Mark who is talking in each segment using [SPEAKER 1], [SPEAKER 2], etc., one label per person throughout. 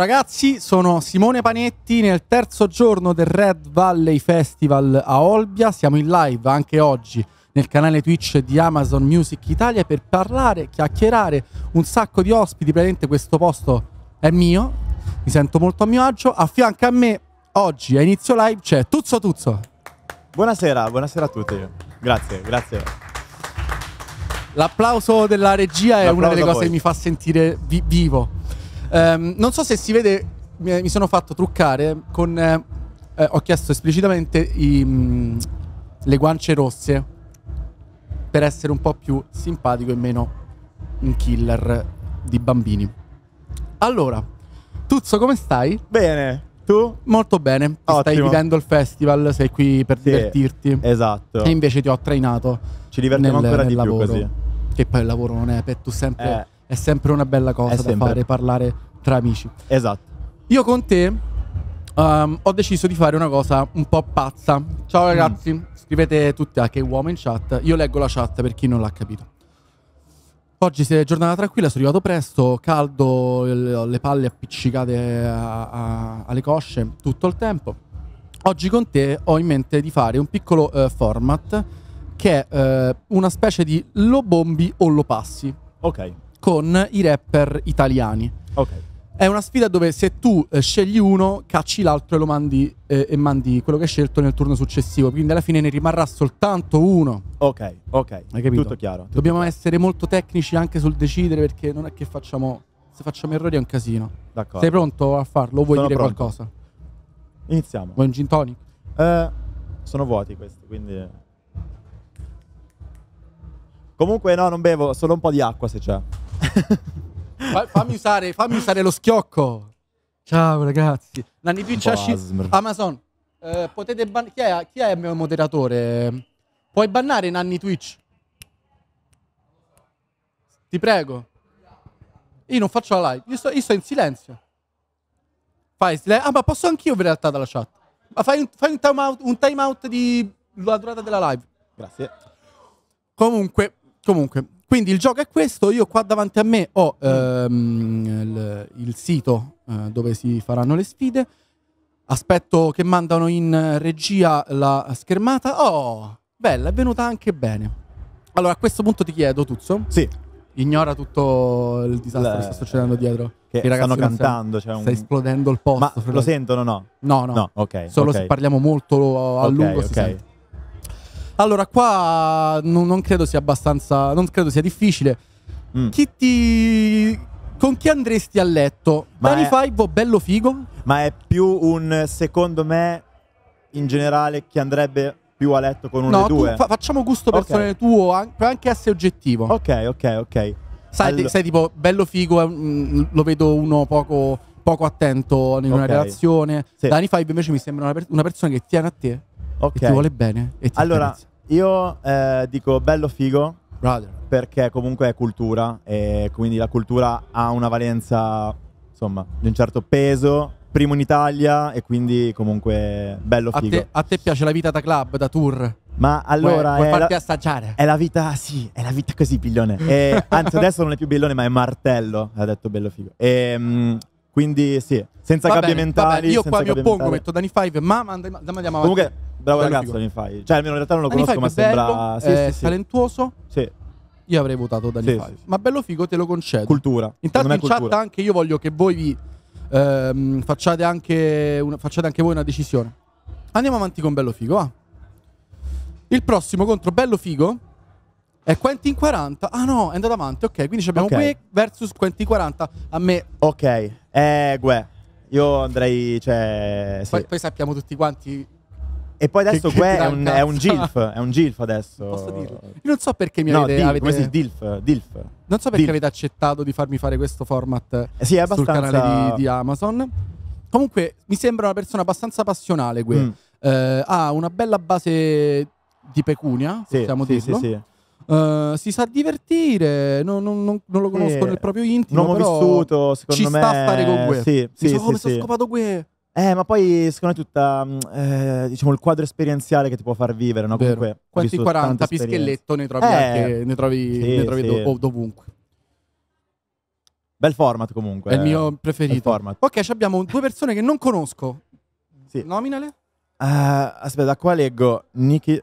[SPEAKER 1] Ragazzi, sono Simone Panetti nel terzo giorno del Red Valley Festival a Olbia. Siamo in live anche oggi nel canale Twitch di Amazon Music Italia per parlare, chiacchierare, un sacco di ospiti. Praticamente questo posto è mio, mi sento molto a mio agio. A fianco a me oggi a inizio live c'è Tuzzo Tuzzo. Buonasera, buonasera a tutti.
[SPEAKER 2] Grazie, grazie.
[SPEAKER 1] L'applauso della regia è L'applauso una delle cose che mi fa sentire vi- vivo. Um, non so se si vede, mi sono fatto truccare con... Eh, eh ho chiesto esplicitamente i, mh, mm, le guance rosse per essere un po' più simpatico e meno un killer di bambini. Allora, Tuzzo, come stai? Bene. Tu? Molto bene. Ti stai vivendo il festival, sei qui per sì, divertirti. Esatto. E invece ti ho trainato. Ci divertiamo nel, ancora nel di lavoro, più così. Che poi il lavoro non è per tu sempre. Eh è sempre una bella cosa è da sempre. fare, parlare tra amici. Esatto. Io con te um, ho deciso di fare una cosa un po' pazza. Ciao mm. ragazzi, mm. scrivete tutti a ah, che uomo in chat. Io leggo la chat per chi non l'ha capito. Oggi è giornata tranquilla, sono arrivato presto, caldo, le palle appiccicate a, a, alle cosce tutto il tempo. Oggi con te ho in mente di fare un piccolo uh, format che è uh, una specie di lo bombi o lo passi. Ok con i rapper italiani. Ok. È una sfida dove se tu eh, scegli uno, cacci l'altro e lo mandi eh, e mandi quello che hai scelto nel turno successivo. Quindi alla fine ne rimarrà soltanto uno.
[SPEAKER 2] Ok, ok.
[SPEAKER 1] Hai capito? Tutto chiaro. Tutto Dobbiamo chiaro. essere molto tecnici anche sul decidere perché non è che facciamo. Se facciamo errori è un casino. D'accordo. Sei pronto a farlo? vuoi sono dire pronto. qualcosa? Iniziamo. Vuoi un gin tonic? Eh,
[SPEAKER 2] sono vuoti questi, quindi. Comunque, no, non bevo, solo un po' di acqua se c'è.
[SPEAKER 1] Fa, fammi, usare, fammi usare lo schiocco. Ciao ragazzi. Nanni Twitch Basmer. Amazon. Eh, potete ban- chi, è, chi è il mio moderatore? Puoi bannare Nanni Twitch? Ti prego. Io non faccio la live. Io sto, io sto in silenzio. Fai silenzio. Ah, ma posso anch'io in realtà dalla chat. Ma fai un, fai un time, out, un time out di la durata della live. Grazie. Comunque, comunque, quindi il gioco è questo, io qua davanti a me ho mm. ehm, il, il, sito eh, dove si faranno le sfide, aspetto che mandano in regia la schermata, oh, bella, è venuta anche bene. Allora a questo punto ti chiedo, Tuzzo, sì. ignora tutto il disastro Le... che sta succedendo dietro. Che stanno cantando, cioè un... sta esplodendo il posto. Ma lo sentono no? No, no. no okay, Solo okay. se parliamo molto a okay, lungo okay. Allora, qua non, non credo sia abbastanza. Non credo sia difficile. Mm. Chi ti. Con chi andresti a letto? Dani Five o
[SPEAKER 2] bello figo? Ma è più un, secondo me, in generale, chi andrebbe più a letto con uno no, dei due. Fa- facciamo
[SPEAKER 1] gusto personale okay. tuo, an- può anche essere oggettivo. Ok, ok, ok. Sai, All... sai tipo, bello figo, mh, lo vedo uno poco, poco attento in una relazione. Sì. Danny Five invece mi sembra una, per- una persona che tiene a te. E ti vuole bene. E allora, apprezza.
[SPEAKER 2] Io eh, dico bello figo Brother. perché comunque è cultura e quindi la cultura ha una valenza, insomma, di un certo peso. Primo in Italia e quindi comunque bello figo. A te,
[SPEAKER 1] a te piace la vita da club, da tour?
[SPEAKER 2] Ma allora. Vuoi, vuoi è,
[SPEAKER 1] la,
[SPEAKER 2] è la, vita, sì, è la vita così, Biglione. E, anzi, adesso non è più Biglione, ma è Martello. Ha detto bello figo. E, ehm, quindi,
[SPEAKER 1] sì, senza va cabbie mentali. Io qua mi oppongo, metto Dani 5, ma andiamo avanti. Comunque, Bravo ragazzo Danny Cioè, almeno in realtà non lo conosco, ma sembra bello, sì, eh, sì, sì. talentuoso. Sì. Io avrei votato Danny sì, Ma bello figo te lo concedo. Cultura. Intanto in cultura. chat anche io voglio che voi vi ehm, facciate, anche una, facciate anche voi una decisione. Andiamo avanti con bello figo, va. Il prossimo contro bello figo è Quentin 40. Ah no, è andato avanti. Ok, quindi abbiamo okay. Wake versus Quentin 40. A me.
[SPEAKER 2] Ok, eh, Gue. Io andrei. Cioè, sì. poi, poi
[SPEAKER 1] sappiamo tutti quanti e poi adesso che, che è, un, è, un, GILF, è
[SPEAKER 2] un GILF adesso. Posso dirlo? Io non so perché mi no, avete... avete... Come si dice? DILF, DILF. Non so perché DILF. avete
[SPEAKER 1] accettato di farmi fare questo format eh sì, abbastanza... sul canale di, di, Amazon. Comunque mi sembra una persona abbastanza passionale Gue. Mm. Eh, ha una bella base di pecunia, sì, possiamo sì, dirlo. Sì, sì. Uh, eh, si sa divertire, non, non, non, non lo conosco sì, nel proprio intimo. Un uomo vissuto, secondo ci me. Ci sta a stare con Gue. Sì, sì, oh, Mi sì, so, come sì, sono scopato Gue.
[SPEAKER 2] Eh, ma poi secondo me tutta mm, eh, diciamo il quadro esperienziale che ti può far vivere, no? Comunque, questi 40 pischelletto ne trovi, eh, anche, ne trovi, sì, ne trovi sì. dov- dovunque. Bel format comunque. È il mio preferito. Il
[SPEAKER 1] ok, abbiamo due persone che non conosco. Sì. Nominale?
[SPEAKER 2] Uh, aspetta, qua leggo Nicky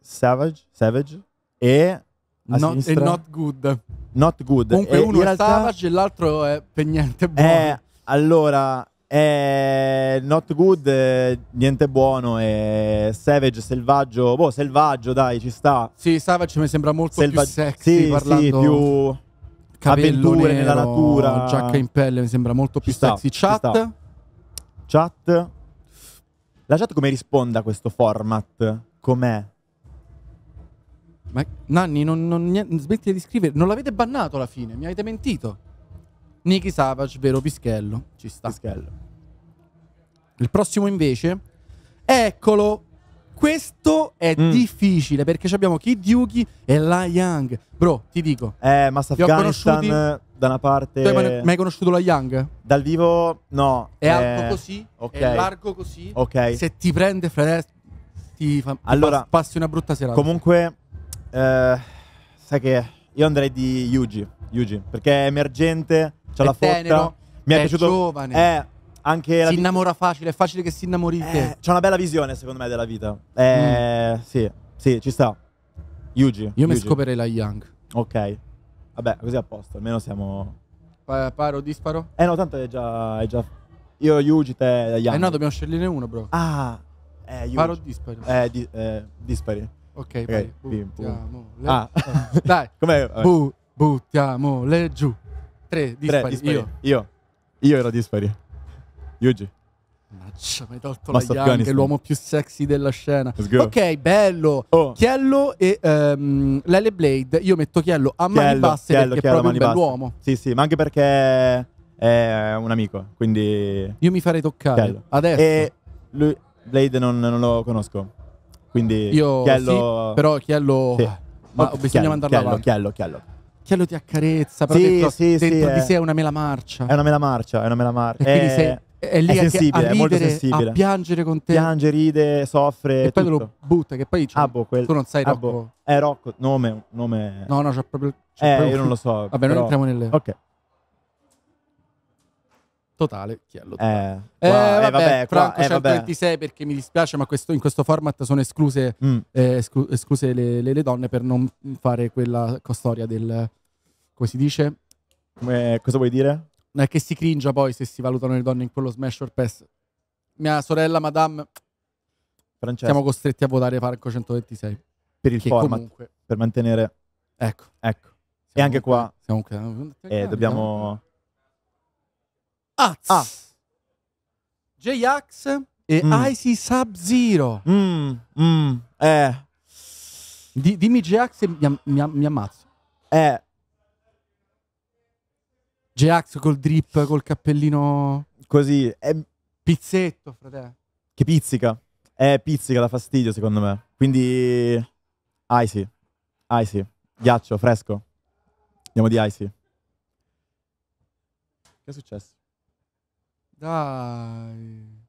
[SPEAKER 2] Savage, Savage e not, e Not Good. Not Good. Comunque e uno è realtà...
[SPEAKER 1] Savage e l'altro è per niente eh, buono. Eh, allora,
[SPEAKER 2] eh, not good, eh, niente buono. Eh, savage, selvaggio. Boh, selvaggio, dai, ci sta.
[SPEAKER 1] Sì, Savage mi sembra molto Selva- più sexy. Sì, parlando... sì,
[SPEAKER 2] più avventure nero, nella natura. Giacca in
[SPEAKER 1] pelle mi sembra molto più ci sexy. chat.
[SPEAKER 2] Chat. La chat come risponde a questo format?
[SPEAKER 1] Com'è? Ma Nanni, non, non, smetti di scrivere. Non l'avete bannato alla fine, mi avete mentito. Nicky Savage, vero Pischello. Ci sta. Pischello. Il prossimo invece, eccolo. Questo è mm. difficile perché abbiamo Kid Yuki e La Young. Bro, ti dico. Eh, ma Afghanistan
[SPEAKER 2] da una parte. Tu hai mai
[SPEAKER 1] conosciuto la Young? Dal vivo, no. È eh, alto così, okay. è largo così. Ok. Se ti
[SPEAKER 2] prende, fratello, ti fa. Allora, passi una brutta serata. Comunque, eh, sai che io andrei di Yuji, Yuji perché è emergente c'ha è la forza. Tenero, mi è, è piaciuto. giovane. Eh, anche si innamora facile, è facile che si innamori di eh, C'ha una bella visione, secondo me, della vita. Eh, mm. Sì, sì, ci sta. Yuji. Io mi scoprirei la Young. Ok. Vabbè, così a posto, almeno siamo... Pa- paro, disparo? Eh no, tanto è già... È già... Io, Yuji, te, Young. Eh no, dobbiamo sceglierne uno, bro. Ah, eh, Paro o dispari? Eh, di- eh, dispari. Ok, okay. Pari. Buttiamole. Ah. Dai. Com'è?
[SPEAKER 1] Buttiamole giù. Tre dispari. Tre, dispari. Io.
[SPEAKER 2] Io. Io ero dispari.
[SPEAKER 1] Yuji. Mannaggia, mi hai tolto Must la Young, l'uomo più sexy della scena. Ok, bello. Oh. Chiello e um, Lele Blade. Io metto Chiello a mani Chiello, basse Chiello, perché Chiello, è proprio un bell'uomo.
[SPEAKER 2] Sì, sì, ma anche perché è un amico, quindi... Io mi farei toccare. Chiello. Adesso. E lui, Blade non, non, lo conosco, quindi... Io Chiello... Sì, però Chiello... Sì. Ma bisogna Chiello, mandarlo Chiello, avanti. Chiello, Chiello
[SPEAKER 1] l'occhiello ti accarezza, però sì, dentro, sì, dentro sì, di è... Eh. sé è una mela marcia. È una mela
[SPEAKER 2] marcia, è una mela
[SPEAKER 1] marcia. E quindi sei, è lì è sensibile, a, ridere, è molto sensibile. a
[SPEAKER 2] piangere con te. Piange, ride, soffre. E tutto. poi lo butta, che poi cioè, Abbo, quel... tu non sai Abbo. Rocco. È eh, Rocco, nome, nome... No, no, c'è proprio... C'è eh, proprio... io non lo so. Vabbè, però... non entriamo nelle...
[SPEAKER 1] Ok. Totale, chiello. Eh, totale. Eh, eh, qua, eh, vabbè, Franco qua, eh, vabbè. perché mi dispiace, ma questo, in questo format sono escluse, mm. esclu- escluse le, le, le, donne per non fare quella storia del come si dice? Come, cosa vuoi dire? Non è che si cringia poi se si valutano le donne in quello smash or pass. Mia sorella, madame, Francesco. siamo costretti a votare Farco 126. Per il format, comunque...
[SPEAKER 2] per mantenere... Ecco. ecco. E anche qua...
[SPEAKER 1] Siamo... Eh, dobbiamo... Ah! ah. J-Ax e mm. Icy Sub-Zero. Mm, mm, eh. Di, dimmi J-Ax e mi, mi, mi ammazzo. Eh, j col drip, col cappellino...
[SPEAKER 2] Così, è... Pizzetto, fratello. Che pizzica. È pizzica, da fastidio, secondo me. Quindi... Icy. Icy. Ghiaccio, fresco. Andiamo di Icy. Che è successo?
[SPEAKER 1] Dai.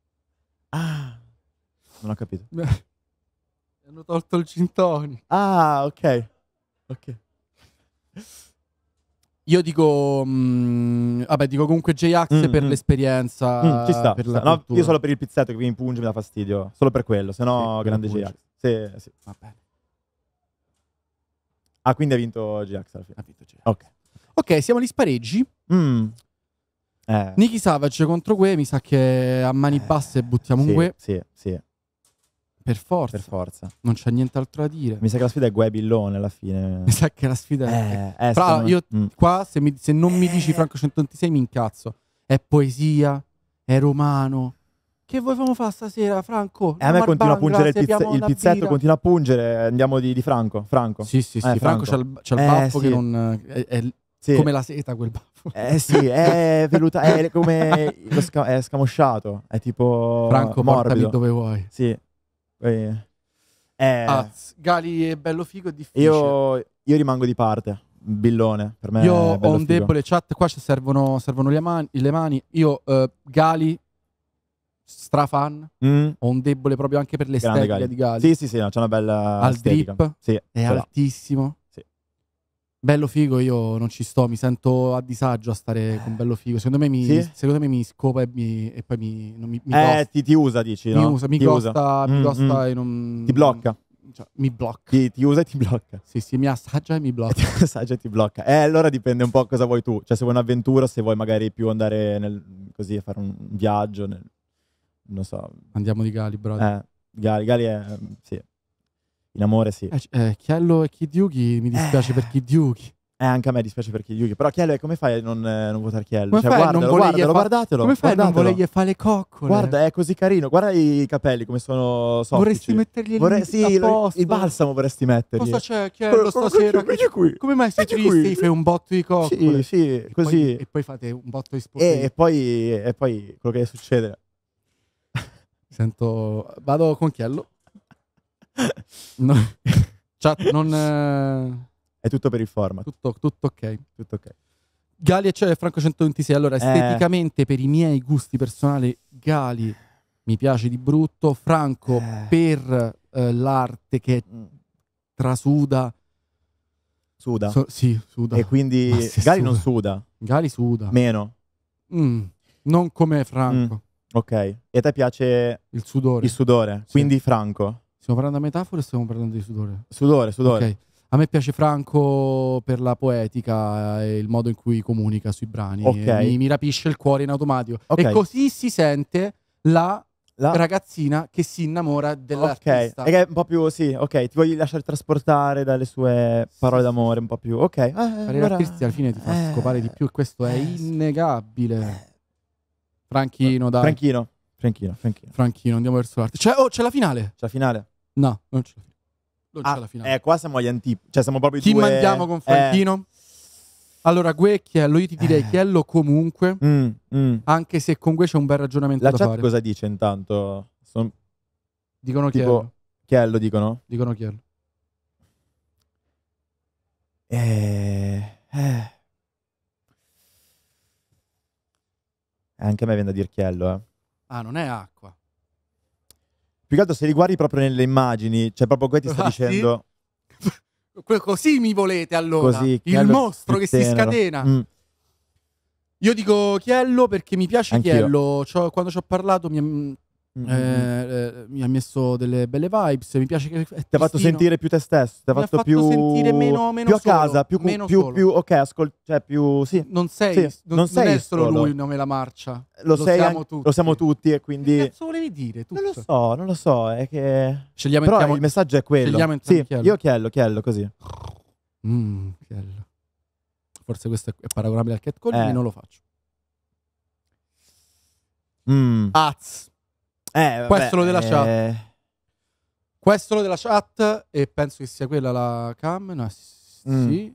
[SPEAKER 1] Ah. Non ho capito. Hanno tolto il cintoni. Ah, ok. Ok. Io dico, mh, mm, vabbè, dico comunque J-Ax mm, per mm. l'esperienza. Mm, ci sta. Ci sta. No, io solo per
[SPEAKER 2] il pizzetto che mi impunge mi dà fastidio. Solo per quello, se no, sì, grande J-Ax. Sì, sì. Va bene. Ah, quindi ha vinto J-Ax alla fine. Ha vinto J-Ax.
[SPEAKER 1] Ok. Ok, siamo agli spareggi. Mm. Eh. Nicky Savage contro Gue, mi sa che a mani eh. basse buttiamo eh, un sì, Gue.
[SPEAKER 2] Sì, sì. Per forza. Per forza. Non c'è nient'altro da dire. Mi sa che la sfida è Guebillone alla fine. Mi sa che la sfida eh, è... Eh, Fra, io mm.
[SPEAKER 1] qua, se, mi, se non eh. mi dici eh. Franco 186 mi incazzo. È poesia, è romano. Che volevamo fare stasera, Franco? E eh, a me continua a pungere il, pizz- il pizzetto,
[SPEAKER 2] continua a pungere. Andiamo di, di Franco. Franco. Sì, sì, sì. Eh, Franco, Franco c'ha il, c'ha il baffo sì. che non... È,
[SPEAKER 1] è sì. come la seta quel baffo. Eh sì, è veluta, è come
[SPEAKER 2] sca- è scamosciato, è tipo Franco, morbido. portami dove vuoi. Sì. Poi... Eh, ah, Gali è bello figo, e difficile. Io, io, rimango di parte. Billone, per me. Io ho un figo. debole
[SPEAKER 1] chat, qua ci servono, servono le, mani, le, mani, Io, uh, Gali, strafan, mm. ho un debole proprio anche per l'estetica Grande Gali. di Gali. Sì, sì, sì, no, c'è una bella. Al estetica. drip, sì, è però. altissimo. Bello figo, io non ci sto, mi sento a disagio a stare con bello figo. Secondo me mi, sì? secondo me mi scopa e, mi, e poi mi, non, mi, mi Eh, ti, ti usa, dici, mi no? Usa, mi ti costa, usa. Mi costa mm, mm, e non... Ti blocca. Cioè, mi blocca. Ti, ti, usa e ti blocca. Sì, sì, mi assaggia e mi blocca. ti assaggia e ti blocca. Eh,
[SPEAKER 2] allora dipende un po' cosa vuoi tu. Cioè, se vuoi un'avventura, se vuoi magari più andare nel, così a fare un viaggio, nel, non so.
[SPEAKER 1] Andiamo di Gali, bro. Eh,
[SPEAKER 2] Gali, Gali è... sì. In amore sì.
[SPEAKER 1] Eh, eh, Chiello e Kid Yugi, mi dispiace eh. per Kid Yugi. Eh, anche a
[SPEAKER 2] me dispiace per Kid Yugi. Però Chiello, come fai a non, eh, non votare Chiello? Come cioè, guardalo, non guardalo, fa... guardatelo. Come fai a non volergli fare le coccole? Guarda, è così carino. Guarda i capelli come sono soffici. Vorresti mettergli Vorre... il, sì, il, il balsamo vorresti mettergli. Cosa c'è,
[SPEAKER 1] Chiello, stasera? Vieni qui. Come mai sei triste? Qui. Fai un botto di coccole. Sì, sì, e così. Poi, e poi fate un botto di sportelli. E, e, poi, e poi quello che succede... Sento... Vado con Chiello. No. Chat, non... eh, È tutto per il format. tutto, tutto ok. Tutto ok. Gali e cioè, Franco 126. Allora, eh. esteticamente, per i miei gusti personali, Gali mi piace di brutto. Franco, Eh. per eh, l'arte che mm. trasuda. Suda. so- sì, suda. E quindi Ma se Gali non suda, Gali suda. meno. Mm, non come Franco,
[SPEAKER 2] mm. Ok. E a te piace il sudore. il sudore, Sì. quindi Franco.
[SPEAKER 1] Stiamo parlando di metafore o stiamo parlando di sudore? Sudore, sudore. Ok. A me piace Franco per la poetica e il modo in cui comunica sui brani. Okay. Mi, mi, rapisce il cuore in automatico. Okay. E così si sente la, la... ragazzina che si innamora dell'artista. Ok, è un po' più,
[SPEAKER 2] sì, ok, ti voglio lasciare trasportare dalle sue parole d'amore un po' più, ok. Eh, ah, Parere allora... artisti alla fine ti fa eh...
[SPEAKER 1] scopare di più e questo è eh, innegabile. Eh. Franchino, dai. Franchino, Franchino, Franchino. Franchino, andiamo verso l'arte. C'è, cioè, oh, c'è la finale. C'è la finale. No, non ce la
[SPEAKER 2] non ah, c'è la finale. Eh, qua siamo agli antipodi. Cioè, siamo proprio Chi due... mandiamo con Frantino?
[SPEAKER 1] Eh. Allora, Gue e Chiello, io ti direi eh. Chiello comunque, mm, mm. anche se con Gue c'è un bel ragionamento la da fare. La chat cosa
[SPEAKER 2] dice intanto? Sono... Dicono tipo... Chiello. Chiello dicono? Dicono Chiello. Eh... eh. Anche a me viene da dire Chiello, eh.
[SPEAKER 1] Ah, non è acqua.
[SPEAKER 2] Più che altro se li guardi proprio nelle immagini, cioè proprio qui ti sta ah, dicendo... Sì?
[SPEAKER 1] Così mi volete allora, Così, il mostro che tenero. si scatena. Mm. Io dico Chiello perché mi piace Anch'io. Chiello, quando ci ho parlato mi, mm, Mm-hmm. Eh, eh, mi ha messo delle belle vibes. Mi piace che. Ti ha fatto sentire più te stesso. Ti ha fatto, fatto, più. sentire meno, meno più a solo, casa, più. Meno più, più ok,
[SPEAKER 2] ascolta. Cioè, più. Sì. Non sei. Sì, non, non, sei non è solo lui il nome la marcia. Lo, lo sei, siamo tutti. Lo siamo tutti e quindi. Che cazzo volevi dire? Tutto. Non lo so, non lo so. È che. Scegliamo Però chiamo... il messaggio è quello. Scegliamo sì, chiello. io chiello, chiello così.
[SPEAKER 1] Mm, chiello. Forse questo è paragonabile al catcalling, eh. non lo faccio. Mm. Az. Eh, Questo lo della eh... chat. Questo lo della chat e penso che sia quella la cam. No, sì. Mm.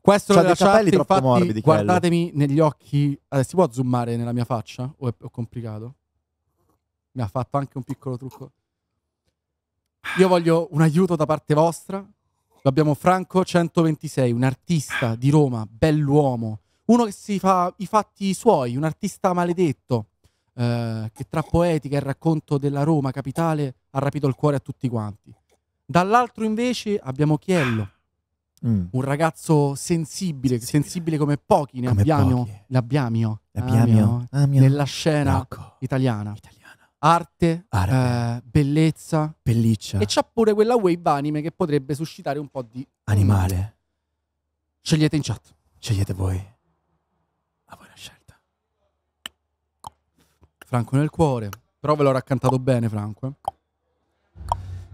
[SPEAKER 1] Questo lo della chat, infatti, morbidi, guardatemi quello. negli occhi. Allora, eh, si può zoomare nella mia faccia o è, o complicato? Mi ha fatto anche un piccolo trucco. Io voglio un aiuto da parte vostra. Abbiamo Franco 126, un artista di Roma, bell'uomo, uno che si fa i fatti suoi, un artista maledetto. Eh, che tra poetica e racconto della Roma capitale ha rapito il cuore a tutti quanti. Dall'altro invece abbiamo Chiello, mm. un ragazzo sensibile, sensibile, sensibile come pochi ne come abbiamo, pochi. L'abbiamo, l'abbiamo, l'abbiamo, ah, nella scena Rocco, italiana. italiana arte, eh, bellezza, pelliccia. E c'ha pure quella wave anime che potrebbe suscitare un po' di animale. Scegliete in chat. Scegliete voi. A voi La scelta. Franco nel cuore. Però ve l'ho raccantato bene, Franco. Eh.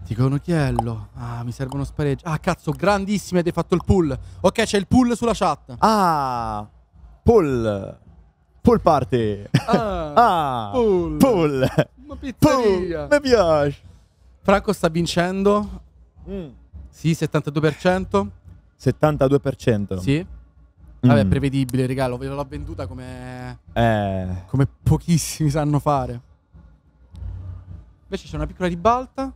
[SPEAKER 1] Ticono Chiello. Ah, mi servono spareggi. Ah, cazzo, grandissimi, avete fatto il pull. Ok, c'è il pull sulla chat. Ah, pull. Pull party. Ah, ah pull. Pull. Ma pizzeria. Pull. Mi piace. Franco sta vincendo. Mm. Sì, 72%. 72%. Sì. Vabbè, è mm. prevedibile, ve l'ho venduta come... Eh. come pochissimi sanno fare. Invece c'è una piccola ribalta.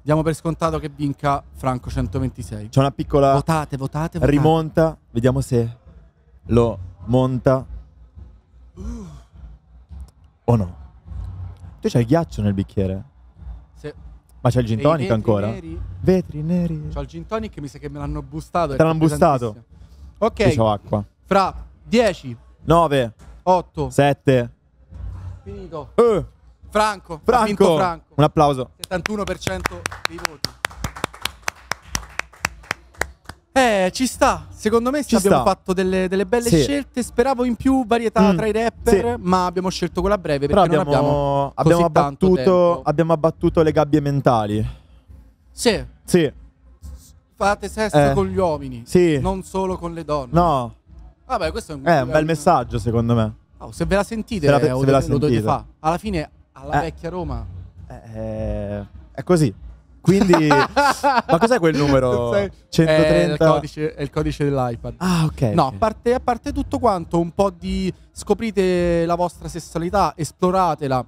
[SPEAKER 1] Diamo per scontato che vinca Franco 126. C'è una piccola. Votate, votate, votate. Rimonta,
[SPEAKER 2] vediamo se lo monta. Uh. O no. Tu c'hai il ghiaccio nel bicchiere. Se... Ma c'è il gin tonic ancora? Neri. Vetri
[SPEAKER 1] neri. C'ho il gin tonic, mi sa che me l'hanno bustato. Te l'hanno bustato. Ok. Qui c'ho acqua. Fra
[SPEAKER 2] 10, 9, 8, 7.
[SPEAKER 1] Finito. Eh. Franco. Franco. Franco. Un applauso. 71% dei voti. Eh, ci sta. Secondo me ci abbiamo sta. fatto delle, delle belle sì. scelte. Speravo in più varietà mm, tra i rapper, sì. ma abbiamo scelto quella breve perché Però abbiamo, non abbiamo, abbiamo abbattuto,
[SPEAKER 2] abbiamo abbattuto le gabbie mentali. Sì. Sì
[SPEAKER 1] fate sesso eh. con gli uomini, sì. non solo con le donne. No. Vabbè, questo è un, eh, un bel
[SPEAKER 2] messaggio secondo me.
[SPEAKER 1] Oh, se ve la sentite, se la, eh, se ve la sentite. lo Alla fine, alla eh. vecchia Roma... Eh,
[SPEAKER 2] eh, è così. Quindi, ma cos'è quel numero? 130? È il codice,
[SPEAKER 1] è il codice dell'iPad. Ah, ok. No, a parte, a parte tutto quanto, un po' di scoprite la vostra sessualità, esploratela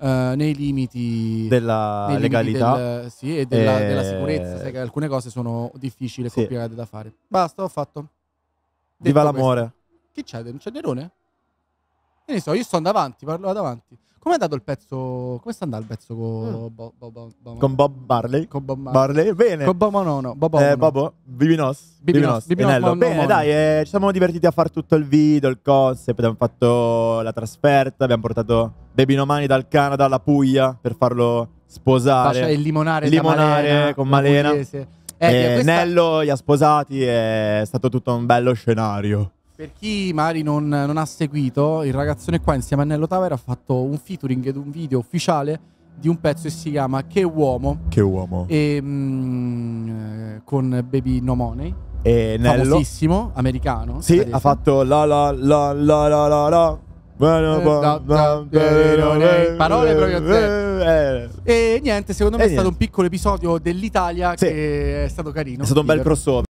[SPEAKER 1] eh, nei limiti della nei legalità del, sì, e della, e... della sicurezza. Sai che alcune cose sono difficili e sì. complicate da fare. Basta, ho fatto. Detto Viva l'amore. Questo. Chi c'è? Non c'è Nerone? Che ne so, io sto davanti, parlo davanti. Come è andato il pezzo? Come sta andando il pezzo con, mm. Bo, bo, bo, con Bob Barley? Con Bob Mar- Barley, bene. Con Bob Monono. Bob eh, Bobo, Bibinos. Bibinos. Bibinos. Bibinos bene, dai, eh,
[SPEAKER 2] ci siamo divertiti a fare tutto il video, il concept, abbiamo fatto la trasferta, abbiamo portato Baby Nomani dal Canada alla Puglia per farlo sposare. Cioè il limonare, limonare Malena, con Malena. Eh, eh, questa... Nello li ha sposati, è stato tutto un bello scenario.
[SPEAKER 1] Per chi magari non, non, ha seguito, il ragazzone qua insieme a Nello Tavera ha fatto un featuring ed un video ufficiale di un pezzo che si chiama Che uomo. Che uomo. E, mm, eh, con Baby No Money. E Nello. Famosissimo, americano. Sì, ha fatto la la la la la la la. Parole proprio zero. Eh. E niente, secondo me è stato un piccolo episodio dell'Italia che è stato carino. È stato un bel crossover.